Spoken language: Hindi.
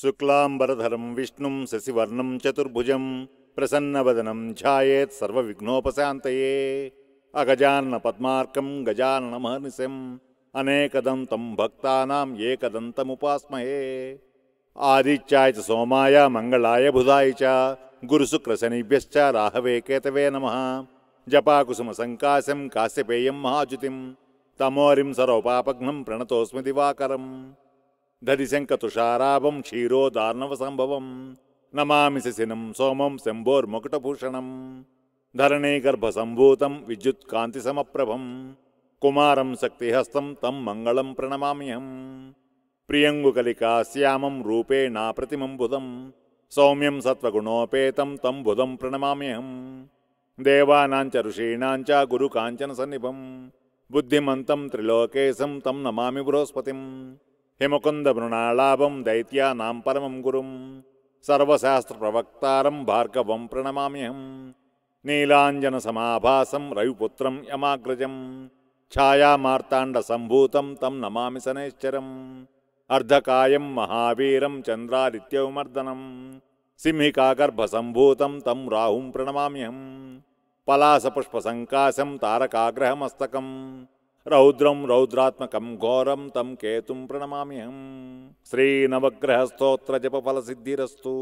शुक्लाम्बरधरं विष्णुं शशिवर्णं चतुर्भुजं प्रसन्नवदनं ध्यायेत्सर्वविघ्नोपशान्तये अगजान्नपद्मार्कं गजान्नमहनिशम् अनेकदं तं भक्तानां एकदं तमुपास्महे आदिच्याय च सोमाय मङ्गलाय बुधाय च गुरुशुक्रशनीभ्यश्च राघवे केतवे नमः जपाकुसुमसङ्कास्यं कास्यपेयं महाच्युतिं तमोरिं सरोपापघ्नं प्रणतोऽस्मि दिवाकरम् धरिशङ्कतुषाराभं क्षीरोदार्णवसम्भवं नमामि सिनं सोमं शम्भोर्मुकुटभूषणं धरणे गर्भसम्भूतं विद्युत्कान्तिसमप्रभं कुमारं शक्तिहस्तं तं मङ्गलं प्रणमाम्यहं प्रियङ्गुकलिकास्यामं रूपेणाप्रतिमं बुधं सौम्यं सत्त्वगुणोपेतं तं बुधं प्रणमाम्यहं देवानां च ऋषीणां च गुरुकाञ्चनसन्निभं बुद्धिमन्तं त्रिलोकेशं तं नमामि बृहस्पतिम् हिमकुन्दमृणालाभं दैत्यानां परमं गुरुं सर्वशास्त्रप्रवक्तारं भार्गवं प्रणमाम्यहं नीलाञ्जनसमाभासं रविपुत्रं यमाग्रजं छायामार्ताण्डसम्भूतं तं नमामि शनैश्चरम् अर्धकायं महावीरं चन्द्रादित्यविमर्दनं सिंहिकागर्भसम्भूतं तम राहुं प्रणमाम्यहम पलासपुष्पसङ्काशं तारकाग्रहमस्तकम् रौद्रम रौद्रात्मक घोरम तम हम श्री नवग्रह स्त्रोत्र जप फल सिद्धिस्तु